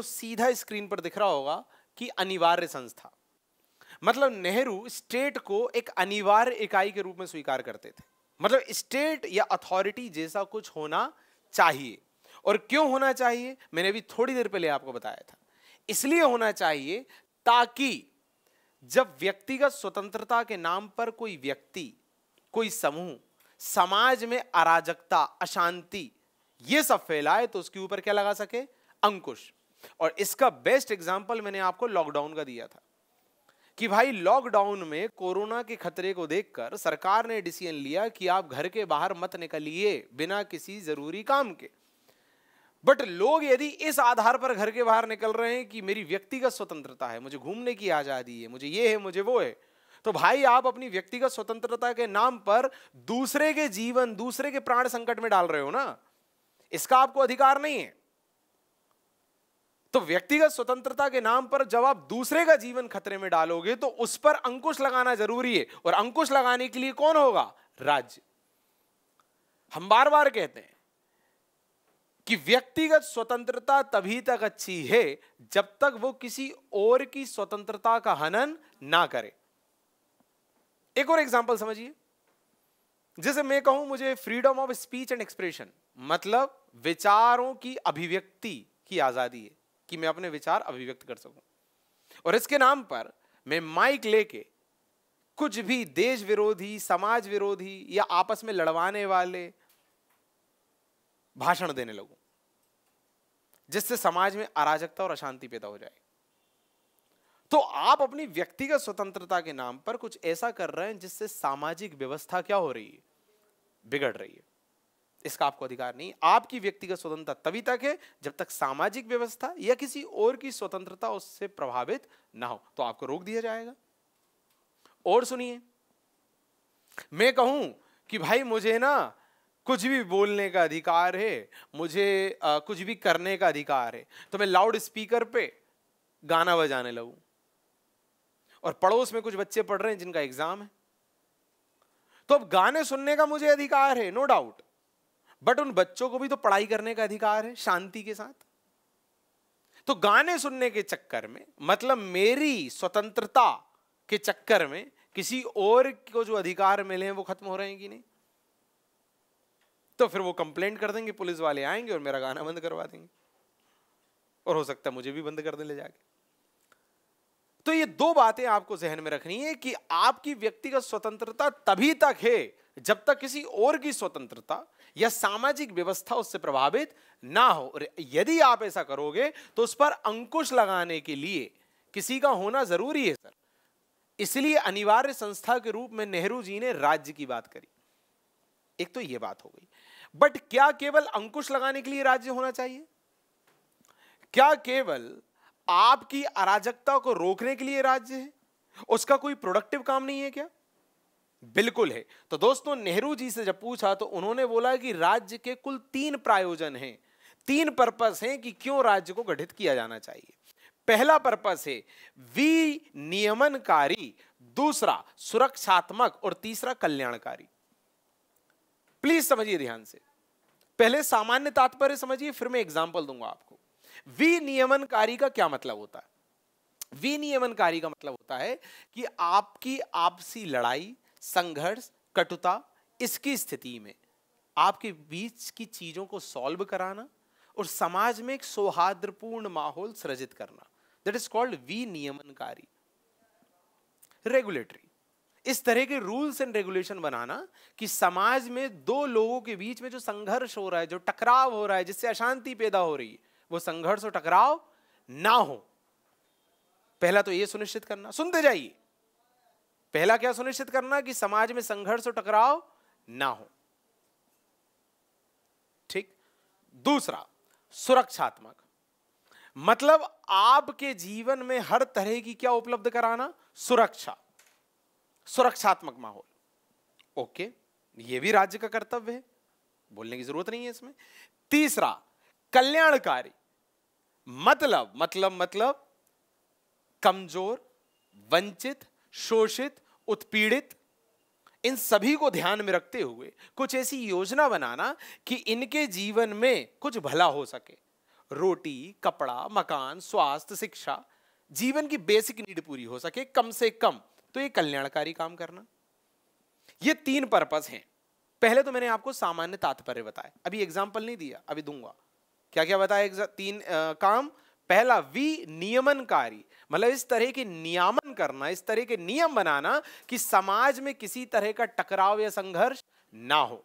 तो सीधा स्क्रीन पर दिख रहा होगा कि अनिवार्य संस्था मतलब नेहरू स्टेट को एक अनिवार्य इकाई के रूप में स्वीकार करते थे मतलब स्टेट या अथॉरिटी जैसा कुछ होना चाहिए और क्यों होना चाहिए मैंने अभी थोड़ी देर पहले आपको बताया था इसलिए होना चाहिए ताकि जब व्यक्तिगत स्वतंत्रता के नाम पर कोई व्यक्ति कोई समूह समाज में अराजकता अशांति ये सब फैलाए तो उसके ऊपर क्या लगा सके अंकुश और इसका बेस्ट एग्जाम्पल मैंने आपको लॉकडाउन का दिया था कि भाई लॉकडाउन में कोरोना के खतरे को देखकर सरकार ने डिसीजन लिया कि आप घर के बाहर मत निकलिए बिना किसी जरूरी काम के बट लोग यदि इस आधार पर घर के बाहर निकल रहे हैं कि मेरी व्यक्तिगत स्वतंत्रता है मुझे घूमने की आज़ादी है मुझे ये है मुझे वो है तो भाई आप अपनी व्यक्तिगत स्वतंत्रता के नाम पर दूसरे के जीवन दूसरे के प्राण संकट में डाल रहे हो ना इसका आपको अधिकार नहीं है तो व्यक्तिगत स्वतंत्रता के नाम पर जब आप दूसरे का जीवन खतरे में डालोगे तो उस पर अंकुश लगाना जरूरी है और अंकुश लगाने के लिए कौन होगा राज्य हम बार बार कहते हैं कि व्यक्तिगत स्वतंत्रता तभी तक अच्छी है जब तक वो किसी और की स्वतंत्रता का हनन ना करे एक और एग्जाम्पल समझिए जैसे मैं कहूं मुझे freedom of speech and expression मतलब विचारों की अभिव्यक्ति की आजादी है कि मैं अपने विचार अभिव्यक्त कर सकूं और इसके नाम पर मैं माइक लेके कुछ भी देश विरोधी समाज विरोधी या आपस में लड़वाने वाले भाषण देने लगू जिससे समाज में अराजकता और अशांति पैदा हो जाए तो आप अपनी व्यक्तिगत स्वतंत्रता के नाम पर कुछ ऐसा कर रहे हैं जिससे सामाजिक व्यवस्था क्या हो रही है बिगड़ रही है इसका आपको अधिकार नहीं आपकी व्यक्तिगत स्वतंत्रता तभी तक है जब तक सामाजिक व्यवस्था या किसी और की स्वतंत्रता उससे प्रभावित ना हो तो आपको रोक दिया जाएगा और सुनिए मैं कहूं कि भाई मुझे ना कुछ भी बोलने का अधिकार है मुझे आ, कुछ भी करने का अधिकार है तो मैं लाउड स्पीकर पे गाना बजाने लगू और पड़ोस में कुछ बच्चे पढ़ रहे हैं जिनका एग्जाम है तो अब गाने सुनने का मुझे अधिकार है नो डाउट बट उन बच्चों को भी तो पढ़ाई करने का अधिकार है शांति के साथ तो गाने सुनने के चक्कर में मतलब मेरी स्वतंत्रता के चक्कर में किसी और को जो अधिकार मिले हैं वो खत्म हो रहे हैं कि नहीं तो फिर वो कंप्लेंट कर देंगे पुलिस वाले आएंगे और मेरा गाना बंद करवा देंगे और हो सकता है मुझे भी बंद कर दे ले जाके तो ये दो बातें आपको जहन में रखनी है कि आपकी व्यक्तिगत स्वतंत्रता तभी तक है जब तक किसी और की स्वतंत्रता या सामाजिक व्यवस्था उससे प्रभावित ना हो और यदि आप ऐसा करोगे तो उस पर अंकुश लगाने के लिए किसी का होना जरूरी है सर इसलिए अनिवार्य संस्था के रूप में नेहरू जी ने राज्य की बात करी एक तो यह बात हो गई बट क्या केवल अंकुश लगाने के लिए राज्य होना चाहिए क्या केवल आपकी अराजकता को रोकने के लिए राज्य है उसका कोई प्रोडक्टिव काम नहीं है क्या बिल्कुल है तो दोस्तों नेहरू जी से जब पूछा तो उन्होंने बोला कि राज्य के कुल तीन प्रायोजन हैं तीन पर्पस हैं कि क्यों राज्य को गठित किया जाना चाहिए पहला पर्पस है विनियमनकारी दूसरा सुरक्षात्मक और तीसरा कल्याणकारी प्लीज समझिए ध्यान से पहले सामान्य तात्पर्य समझिए फिर मैं एग्जाम्पल दूंगा आपको विनियमनकारी का क्या मतलब होता है विनियमनकारी का मतलब होता है कि आपकी आपसी लड़ाई संघर्ष कटुता इसकी स्थिति में आपके बीच की चीजों को सॉल्व कराना और समाज में एक सौहार्दपूर्ण माहौल सृजित करना दैट इज कॉल्ड विनियमनकारी रेगुलेटरी इस तरह के रूल्स एंड रेगुलेशन बनाना कि समाज में दो लोगों के बीच में जो संघर्ष हो रहा है जो टकराव हो रहा है जिससे अशांति पैदा हो रही है वो संघर्ष और टकराव ना हो पहला तो ये सुनिश्चित करना सुनते जाइए पहला क्या सुनिश्चित करना कि समाज में संघर्ष और टकराव ना हो ठीक दूसरा सुरक्षात्मक मतलब आपके जीवन में हर तरह की क्या उपलब्ध कराना सुरक्षा सुरक्षात्मक माहौल ओके ये भी राज्य का कर्तव्य है बोलने की जरूरत नहीं है इसमें तीसरा कल्याणकारी मतलब मतलब मतलब कमजोर वंचित शोषित उत्पीड़ित इन सभी को ध्यान में रखते हुए कुछ ऐसी योजना बनाना कि इनके जीवन में कुछ भला हो सके रोटी कपड़ा मकान स्वास्थ्य शिक्षा जीवन की बेसिक नीड पूरी हो सके कम से कम तो ये कल्याणकारी काम करना ये तीन पर्पज हैं पहले तो मैंने आपको सामान्य तात्पर्य बताया अभी एग्जाम्पल नहीं दिया अभी दूंगा क्या क्या बताया तीन आ, काम पहला वी नियमनकारी मतलब इस तरह के नियमन करना इस तरह के नियम बनाना कि समाज में किसी तरह का टकराव या संघर्ष ना हो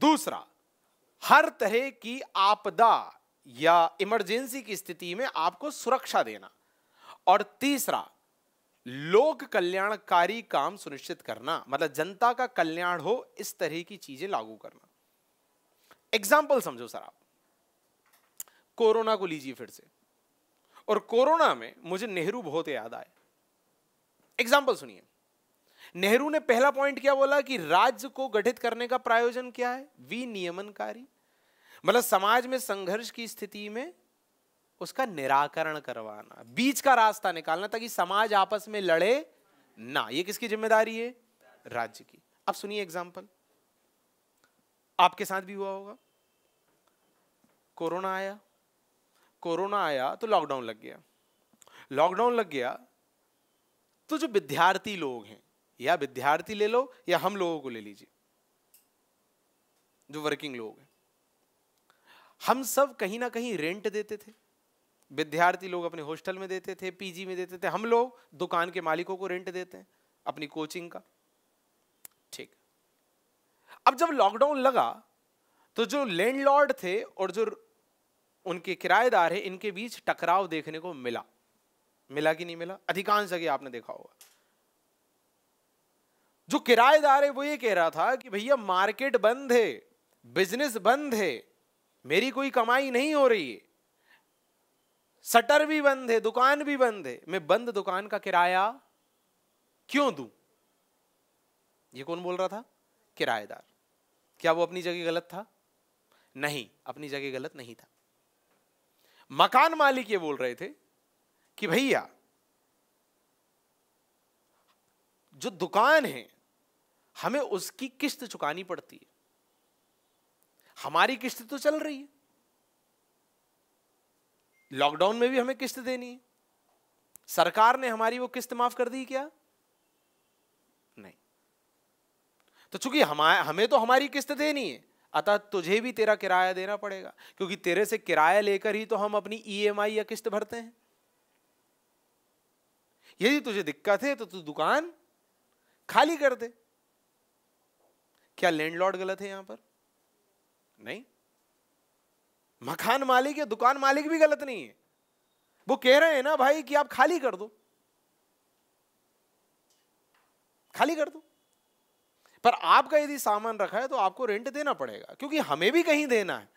दूसरा हर तरह की आपदा या इमरजेंसी की स्थिति में आपको सुरक्षा देना और तीसरा लोक कल्याणकारी काम सुनिश्चित करना मतलब जनता का कल्याण हो इस तरह की चीजें लागू करना एग्जाम्पल समझो सर आप कोरोना को लीजिए फिर से और कोरोना में मुझे नेहरू बहुत याद आए एग्जाम्पल सुनिए नेहरू ने पहला पॉइंट क्या बोला कि राज्य को गठित करने का प्रायोजन क्या है विनियमनकारी मतलब समाज में संघर्ष की स्थिति में उसका निराकरण करवाना बीच का रास्ता निकालना ताकि समाज आपस में लड़े ना ये किसकी जिम्मेदारी है राज्य की अब सुनिए एग्जाम्पल आपके साथ भी हुआ होगा कोरोना आया कोरोना आया तो लॉकडाउन लग गया लॉकडाउन लग गया तो जो विद्यार्थी लोग हैं या विद्यार्थी ले लो या हम लोगों को ले लीजिए जो वर्किंग लोग हैं हम सब कहीं ना कहीं रेंट देते थे विद्यार्थी लोग अपने हॉस्टल में देते थे पीजी में देते थे हम लोग दुकान के मालिकों को रेंट देते हैं अपनी कोचिंग का अब जब लॉकडाउन लगा तो जो लैंडलॉर्ड थे और जो उनके किराएदार हैं इनके बीच टकराव देखने को मिला मिला कि नहीं मिला अधिकांश जगह आपने देखा होगा जो किराएदार है वो ये कह रहा था कि भैया मार्केट बंद है बिजनेस बंद है मेरी कोई कमाई नहीं हो रही है सटर भी बंद है दुकान भी बंद है मैं बंद दुकान का किराया क्यों दू ये कौन बोल रहा था किराएदार क्या वो अपनी जगह गलत था नहीं अपनी जगह गलत नहीं था मकान मालिक ये बोल रहे थे कि भैया जो दुकान है हमें उसकी किस्त चुकानी पड़ती है हमारी किस्त तो चल रही है लॉकडाउन में भी हमें किस्त देनी है सरकार ने हमारी वो किस्त माफ कर दी क्या तो चूंकि हमारे हमें तो हमारी किस्त देनी है अतः तुझे भी तेरा किराया देना पड़ेगा क्योंकि तेरे से किराया लेकर ही तो हम अपनी ईएमआई e या किस्त भरते हैं यदि तुझे दिक्कत है तो तू दुकान खाली कर दे क्या लैंडलॉर्ड गलत है यहां पर नहीं मकान मालिक या दुकान मालिक भी गलत नहीं है वो कह रहे हैं ना भाई कि आप खाली कर दो खाली कर दो पर आपका यदि सामान रखा है तो आपको रेंट देना पड़ेगा क्योंकि हमें भी कहीं देना है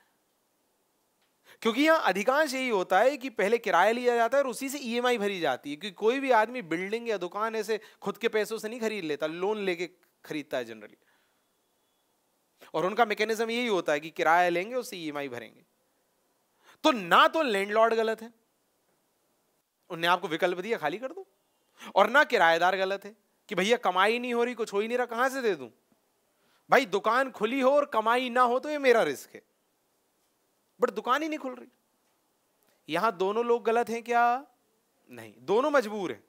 क्योंकि यहां अधिकांश यही होता है कि पहले किराया लिया जाता है और उसी से ईएमआई e भरी जाती है क्योंकि कोई भी आदमी बिल्डिंग या दुकान ऐसे खुद के पैसों से नहीं खरीद लेता लोन लेके खरीदता है जनरली और उनका मैकेनिज्म यही होता है कि किराया लेंगे उससे ईएमआई e भरेंगे तो ना तो लैंडलॉर्ड गलत है उनने आपको विकल्प दिया खाली कर दो और ना किराएदार गलत है कि भैया कमाई नहीं हो रही कुछ हो ही नहीं रहा कहां से दे दूं भाई दुकान खुली हो और कमाई ना हो तो ये मेरा रिस्क है बट दुकान ही नहीं खुल रही यहां दोनों लोग गलत हैं क्या नहीं दोनों मजबूर हैं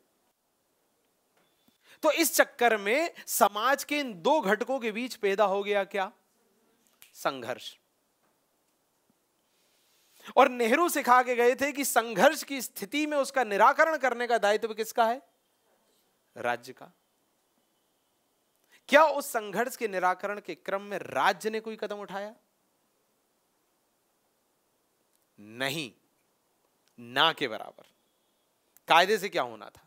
तो इस चक्कर में समाज के इन दो घटकों के बीच पैदा हो गया क्या संघर्ष और नेहरू सिखा के गए थे कि संघर्ष की स्थिति में उसका निराकरण करने का दायित्व किसका है राज्य का क्या उस संघर्ष के निराकरण के क्रम में राज्य ने कोई कदम उठाया नहीं ना के बराबर कायदे से क्या होना था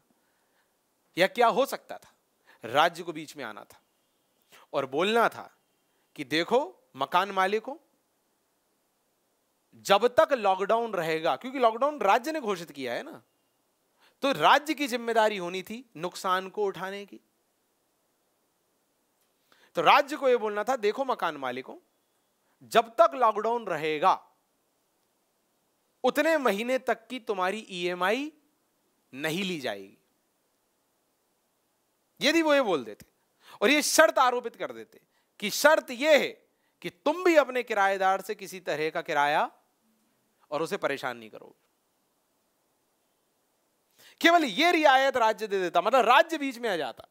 या क्या हो सकता था राज्य को बीच में आना था और बोलना था कि देखो मकान मालिकों जब तक लॉकडाउन रहेगा क्योंकि लॉकडाउन राज्य ने घोषित किया है ना तो राज्य की जिम्मेदारी होनी थी नुकसान को उठाने की तो राज्य को यह बोलना था देखो मकान मालिकों जब तक लॉकडाउन रहेगा उतने महीने तक की तुम्हारी ईएमआई e नहीं ली जाएगी यदि वो ये बोल देते और ये शर्त आरोपित कर देते कि शर्त यह है कि तुम भी अपने किराएदार से किसी तरह का किराया और उसे परेशान नहीं करोगे केवल यह रियायत राज्य दे देता मतलब राज्य बीच में आ जाता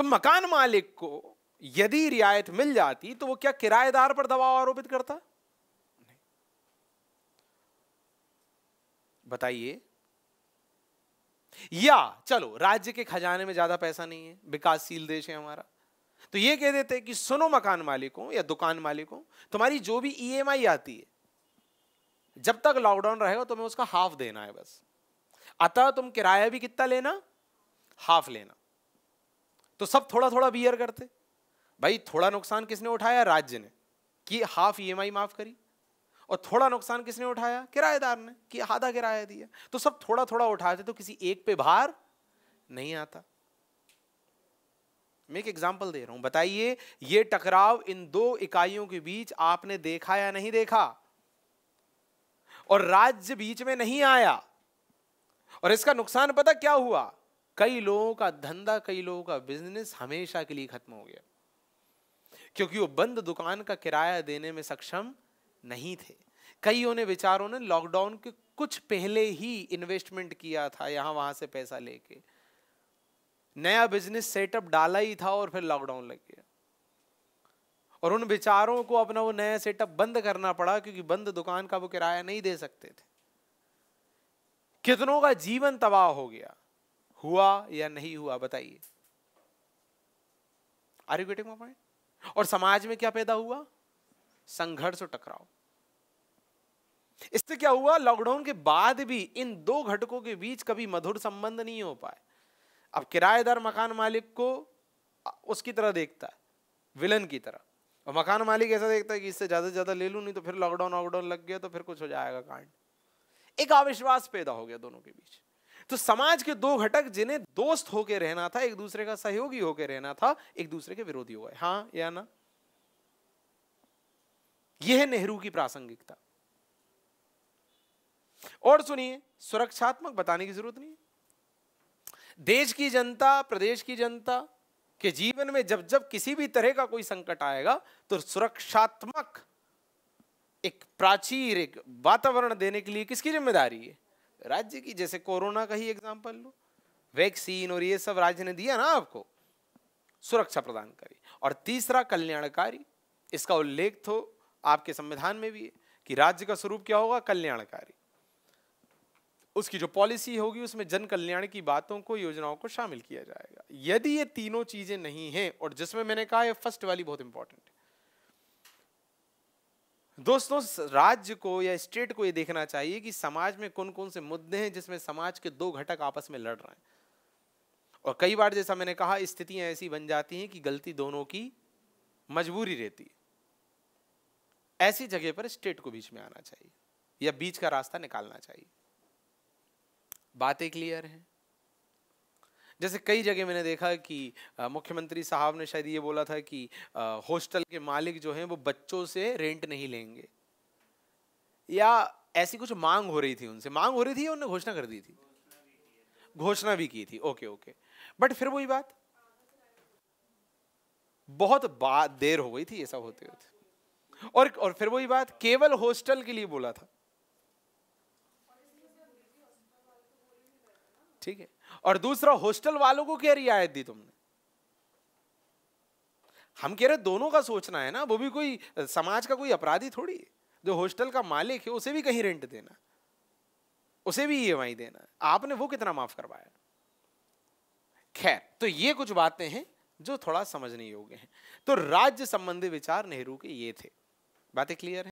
तो मकान मालिक को यदि रियायत मिल जाती तो वो क्या किराएदार पर दबाव आरोपित करता नहीं बताइए या चलो राज्य के खजाने में ज्यादा पैसा नहीं है विकासशील देश है हमारा तो ये कह देते कि सुनो मकान मालिकों या दुकान मालिकों तुम्हारी जो भी ईएमआई e आती है जब तक लॉकडाउन रहेगा तुम्हें उसका हाफ देना है बस अतः तुम किराया भी कितना लेना हाफ लेना तो सब थोड़ा थोड़ा बियर करते भाई थोड़ा नुकसान किसने उठाया राज्य ने कि हाफ ई e माफ करी और थोड़ा नुकसान किसने उठाया किराएदार ने कि आधा किराया दिया तो सब थोड़ा थोड़ा उठाते तो किसी एक पे भार नहीं आता मैं एक एग्जाम्पल दे रहा हूं बताइए ये टकराव इन दो इकाइयों के बीच आपने देखा या नहीं देखा और राज्य बीच में नहीं आया और इसका नुकसान पता क्या हुआ कई लोगों का धंधा कई लोगों का बिजनेस हमेशा के लिए खत्म हो गया क्योंकि वो बंद दुकान का किराया देने में सक्षम नहीं थे कईयों ने विचारों ने लॉकडाउन के कुछ पहले ही इन्वेस्टमेंट किया था यहां वहां से पैसा लेके नया बिजनेस सेटअप डाला ही था और फिर लॉकडाउन लग गया और उन बेचारों को अपना वो नया सेटअप बंद करना पड़ा क्योंकि बंद दुकान का वो किराया नहीं दे सकते थे कितनों का जीवन तबाह हो गया हुआ या नहीं हुआ बताइए are you getting my point और समाज में क्या पैदा हुआ संघर्ष और टकराव इससे क्या हुआ लॉकडाउन के बाद भी इन दो घटकों के बीच कभी मधुर संबंध नहीं हो पाए अब किराएदार मकान मालिक को उसकी तरह देखता है विलन की तरह और मकान मालिक ऐसा देखता है कि इससे ज़्यादा से ज़्यादा ले लूँ नहीं तो फिर लॉकडाउन वॉकडाउन लग गया तो फिर कुछ हो जाएगा कांड एक अविश्वास पैदा हो गया दोनों के बीच तो समाज के दो घटक जिन्हें दोस्त होके रहना था एक दूसरे का सहयोगी होके रहना था एक दूसरे के विरोधी हो गए हाँ या ना यह है नेहरू की प्रासंगिकता और सुनिए सुरक्षात्मक बताने की जरूरत नहीं देश की जनता प्रदेश की जनता के जीवन में जब जब किसी भी तरह का कोई संकट आएगा तो सुरक्षात्मक एक प्राचीर एक वातावरण देने के लिए किसकी जिम्मेदारी है राज्य की जैसे कोरोना का ही एग्जाम्पल लो वैक्सीन और ये सब राज्य ने दिया ना आपको सुरक्षा प्रदान करी और तीसरा कल्याणकारी इसका उल्लेख तो आपके संविधान में भी है कि राज्य का स्वरूप क्या होगा कल्याणकारी उसकी जो पॉलिसी होगी उसमें जन कल्याण की बातों को योजनाओं को शामिल किया जाएगा यदि ये तीनों चीजें नहीं हैं और जिसमें मैंने कहा फर्स्ट वाली बहुत इंपॉर्टेंट दोस्तों राज्य को या स्टेट को ये देखना चाहिए कि समाज में कौन कौन से मुद्दे हैं जिसमें समाज के दो घटक आपस में लड़ रहे हैं और कई बार जैसा मैंने कहा स्थितियां ऐसी बन जाती हैं कि गलती दोनों की मजबूरी रहती है ऐसी जगह पर स्टेट को बीच में आना चाहिए या बीच का रास्ता निकालना चाहिए बातें क्लियर हैं जैसे कई जगह मैंने देखा कि मुख्यमंत्री साहब ने शायद ये बोला था कि हॉस्टल के मालिक जो हैं वो बच्चों से रेंट नहीं लेंगे या ऐसी कुछ मांग हो रही थी उनसे मांग हो रही थी या उन्होंने घोषणा कर दी थी घोषणा भी की थी ओके ओके बट फिर वही बात बहुत बात देर हो गई थी ऐसा होते होते और और फिर वही बात केवल हॉस्टल के लिए बोला था ठीक है और दूसरा हॉस्टल वालों को क्या रियायत दी तुमने हम कह रहे दोनों का सोचना है ना वो भी कोई समाज का कोई अपराधी थोड़ी है जो हॉस्टल का मालिक है उसे भी कहीं रेंट देना उसे भी ई e देना आपने वो कितना माफ करवाया खैर तो ये कुछ बातें हैं जो थोड़ा समझने योग्य हैं तो राज्य संबंधी विचार नेहरू के ये थे बातें क्लियर है